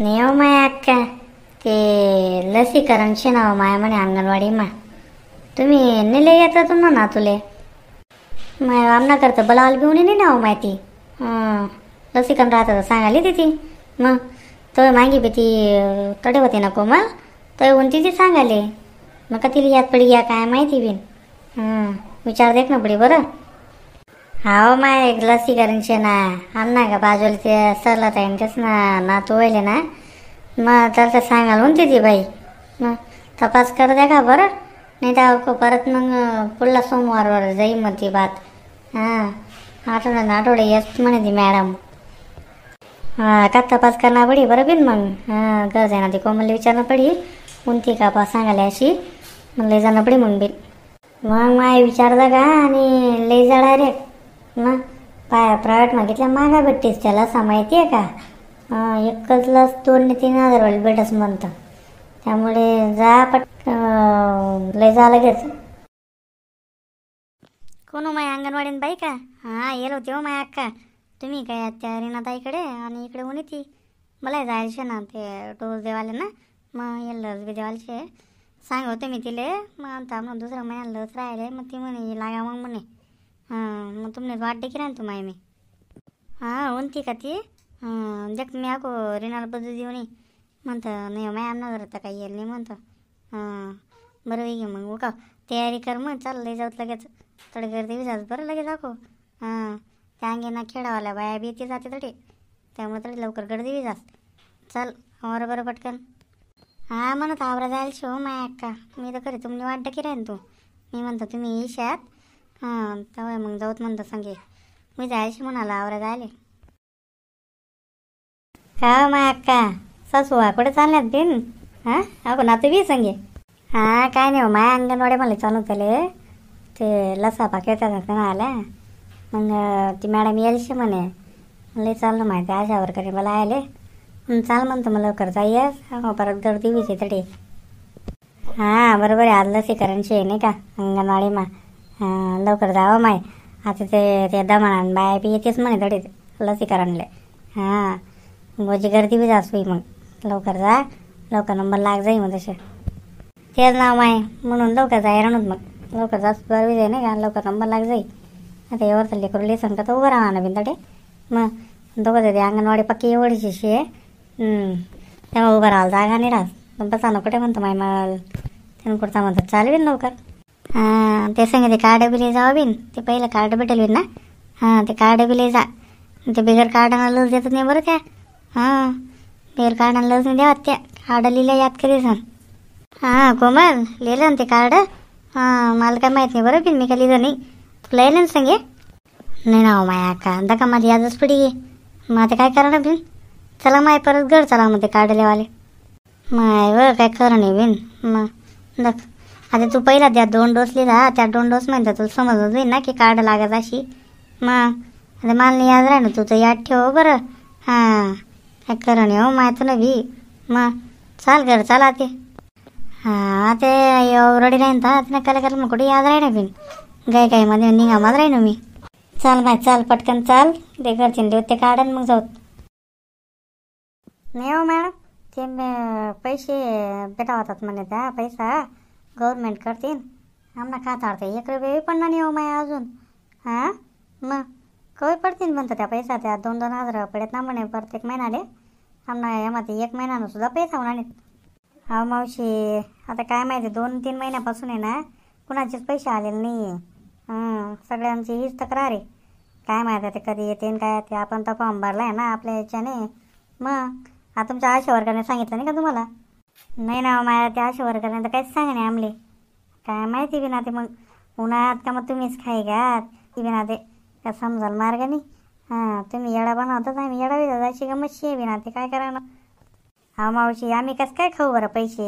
ને એવું नाव माय म्हणे अंगणवाडी છે तुम्ही ने लय येता तुम्हा ना तुले हो माय आमना करतं बलाल बिवणी नाव ना माहिती लसीकरण होता तर सांगाली तिथे मग तो मागे बी ती तडे होते ना मग तो येऊन तिथे सांगाले का तिला यात पडी या काय माहिती बिन विचार देत ना पडी बरं हाव माय एक लसी छे ना आम का बाजूला ते सरला ताईन तेच ना ना तू वहिले ना मग तर सांगाल म्हणते ती बाई मग तपास कर द्या का बरं नाही तर परत मग पुढला सोमवारवर जाई मग ती बात हां ना आठवडे येस म्हणे ती मॅडम हां का तपास करणार पडी बरं बिन मग हां गरज आहे ना ती कोमल विचारणं पडी कोणती का बा सांगाल अशी लय जाणं पडे मग बिल मग माय विचारता का आणि लय जा रे मग पाय प्रायव्हेट मागितल्या मागा भेटतेस त्याला माहिती आहे का एकच दोन ने तीन हजार वाली भेटस म्हणतं त्यामुळे जा पट लय जा लगेच कोण हो माय अंगणवाडीन बाई का हा येलो होते हो माय अक्का तुम्ही काय त्या ताईकडे आणि इकडे होऊन ती मला जायचे ना ते डोस देवाले ना मग येल बी देवालचे सांग होते मी तिले मग आता मग दुसऱ्या महिन्याला लस राहिले मग ती म्हणे लागा मग म्हणे हां मग तुमने वाट देखील ना तुम्हाला मी हां उनती का ती देख मी आको रिणाला बदल देऊ नाही म्हणतं नाही हो, माय आमना जर आता काही येईल नाही म्हणतं हां बरं वेगे मग का तयारी कर मग चाललंय जाऊत लगेच थोडी गर्दी विचार बरं लगेच दाखव हां त्या अंगेना खेळावाल्या बाया बी येते जाते तडे त्यामुळे तडे लवकर गर्दी विचार चल बरं बरं पटकन हा म्हणत आवरा जायला शिव माय अक्का मी तर खरं तुम्ही वाटत की राहीन तू मी म्हणतो तुम्ही येशात हां तवय मग जाऊत म्हणतो संगे मी जायशी म्हणाला आवरा जायले हा माय अक्का सासू कुठे चालण्यात बिन हां अगो ना तू बी संगे हां काय नाही हो माय अंगणवाडी मला चालू ते लसा पाकिट ना आला मग ती मॅडम येलशी म्हणे लई चाललं माहिती आशावर करे मला आले चाल म्हणतो मग लवकर जा येस हो, परत गर्दी बीच तरी हां बरोबर आहे आज लसीकरणची आहे नाही का अंगणवाडी मा लवकर जावं हो, माय आता ते ते दमणान बाय बी येतेच म्हणे तडीच लसीकरणले हां गोजी गर्दी बी जास्वी मग लवकर जा लवकर नंबर लाग जाई मग तसे तेच नाव माय म्हणून लवकर जा येणार मग लवकर जास्त बरं विजय नाही का लवकर नंबर लाग जाई आता एवढं लेकरू लेसन का तर उभं राहणार ना तडे मग दोघं जाते अंगणवाडी पक्की एवढीशी आहे तेव्हा उभा राहाल जागा नाही राहत पण बसा कुठे म्हणतो माय माल त्यानं कुठचा म्हणतो चालवीन लवकर हां ते सांगे ते कार्ड बिले जावं बिन ते पहिलं कार्ड भेटेल बिन ना हां ते कार्ड बिले जा ते बिगर कार्डानं लस देत नाही बरं त्या हां बिगर कार्डानं लस नाही द्यावा त्या कार्ड लिहिलं याद करी सांग हां कोमल लिहिलं ना ते कार्ड हां मला काय माहीत नाही बरं बिन मी काय लिहिलं नाही तू येईल ना सांगे नाही ना हो माया का दका मला यादच पडी मग आता काय करणार बिन चला माय परत घर चला मग ते वाले माय व काय करणे नाही बिन मग दख आता तू पहिला त्या दोन डोस लिहिला त्या दोन डोस म्हणता तुला समजत होईल ना की कार्ड लागत अशी मग आता मला याद राह ना तू तर याद ठेव हो बरं हां काय खरं नाही हो माहिती ना भी मग चाल घर चला ते हां ते रडी राहीन तर तिनं कला मग कुठे याद राही ना बिन गाय निघा माझ राही ना मी चाल माय चाल पटकन चाल ते घरचे देऊ ते काढन मग जाऊ हो मॅडम ते पैसे पैसे होतात म्हणे त्या पैसा गव्हर्मेंट करतील आम्हाला का ताडते एक रुपये पण नाही हो माया अजून हां मग कवी पडतील म्हणतो त्या पैसा त्या दोन दोन हजार पडत ना म्हणे प्रत्येक महिनाले आम्हाला यामध्ये एक महिन्यानं सुद्धा पैसा होणार हा मावशी आता काय माहिती दोन तीन महिन्यापासून आहे ना कुणाचेच पैसे आलेले नाही आहे सगळ्यांची हीच तक्रार आहे काय माहिती ते कधी येते काय ते आपण तर फॉर्म भरला आहे ना आपल्या याच्याने मग हा तुमच्या आशा वर्गाने सांगितलं नाही का तुम्हाला नाही ना माझ्या त्या आशा वर्गाने तर काहीच सांगा नाही आमले काय माहिती बी ते मग उन्हाळ्यात का मग तुम्हीच खाय घ्या ती बी ते का समजाल मार्ग हां तुम्ही येडा बनवताच आम्ही येडा बी जायची का आहे बी ना ते काय करा ना हा मावशी आम्ही कसं काय खाऊ बरं पैसे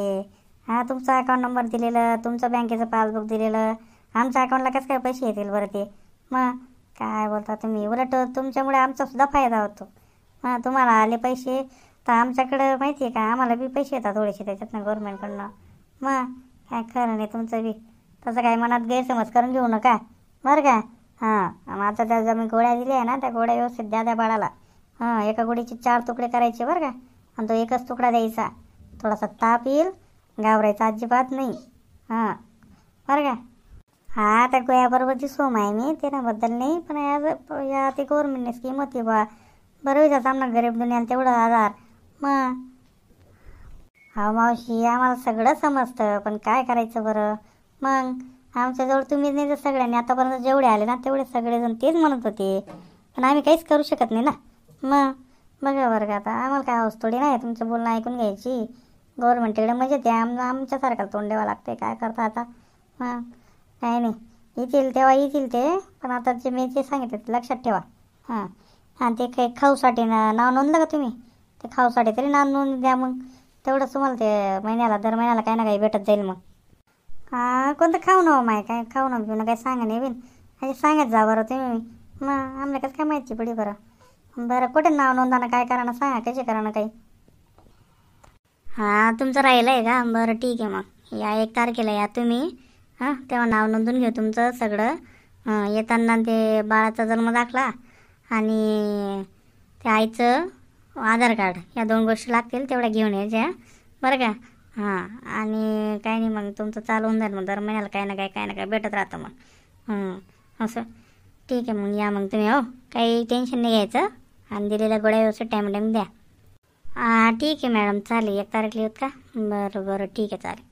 हां तुमचा अकाउंट नंबर दिलेलं तुमचं बँकेचं पासबुक दिलेलं आमच्या अकाउंटला कसं काय पैसे येतील बरं ते मग काय बोलता तुम्ही उलट तुमच्यामुळे आमचा सुद्धा फायदा होतो हां तुम्हाला आले पैसे तर आमच्याकडं माहिती आहे का आम्हाला बी पैसे येतात थोडेसे त्याच्यातनं गव्हर्नमेंटकडनं मग काय खरं नाही तुमचं बी तसं काय मनात गैरसमज करून घेऊ नका बरं का हां आता त्या जमीन गोळ्या दिल्या आहे ना त्या गोळ्या व्यवस्थित द्या द्या बाळाला हां एका गोडीचे चार तुकडे करायचे बरं का आणि तो एकच तुकडा द्यायचा थोडासा ताप येईल घाबरायचा अजिबात नाही हां बरं का हां त्या गोळ्याबरोबर सोम आहे मी त्याबद्दल नाही पण या ते गव्हर्नमेंटने स्कीम होती बा बरोबर सामना गरीब दुनियाला तेवढं आजार मग हा मावशी आम्हाला सगळं समजतं पण काय करायचं बरं मग आमच्याजवळ तुम्हीच नाही तर सगळ्यांनी आतापर्यंत जेवढे आले ना तेवढे सगळेजण तेच म्हणत होते पण आम्ही काहीच करू शकत नाही ना मग बघा बरं का आता आम्हाला काय हौस थोडी नाही तुमचं बोलणं ऐकून घ्यायची गव्हर्नमेंटकडे म्हणजे ते आम आमच्यासारखं तोंड द्यावं लागते काय करता आता मग काय नाही येतील तेव्हा येतील ते पण आता जे मी जे सांगितले ते लक्षात ठेवा हां आणि ते काही खाऊसाठी ना नाव नोंदलं का तुम्ही ते खाऊसाठी तरी नाम नोंद द्या मग तेवढंच तुम्हाला ते महिन्याला दर महिन्याला काही ना काही भेटत जाईल मग हां कोणतं खाऊ ना हो माय काय खाऊ ना घेऊ काही सांगा नाही बिन अशी सांगत जा बरं तुम्ही मग आमल्या कसं काय माहिती पडी बरं बरं कुठे नाव नोंदाना काय करा ना सांगा कशी करा ना काही हां तुमचं राहिलं आहे का बरं ठीक आहे मग या एक तारखेला या तुम्ही हां तेव्हा नाव नोंदून घेऊ तुमचं सगळं येताना ते बाळाचा जन्म दाखला आणि ते आईचं आधार कार्ड या दोन गोष्टी लागतील तेवढ्या घेऊन यायच्या बरं का हां आणि काय नाही मग तुमचं चालू होऊन जाईल मग दर महिन्याला काय ना काय काय ना काय भेटत राहतं मग असं ठीक आहे मग या मग तुम्ही हो काही टेन्शन नाही घ्यायचं आणि दिलेल्या गोळ्या व्यवस्थित टाईम टाईम द्या ठीक आहे मॅडम चालेल एक तारीख येत का बरं बरं ठीक आहे चालेल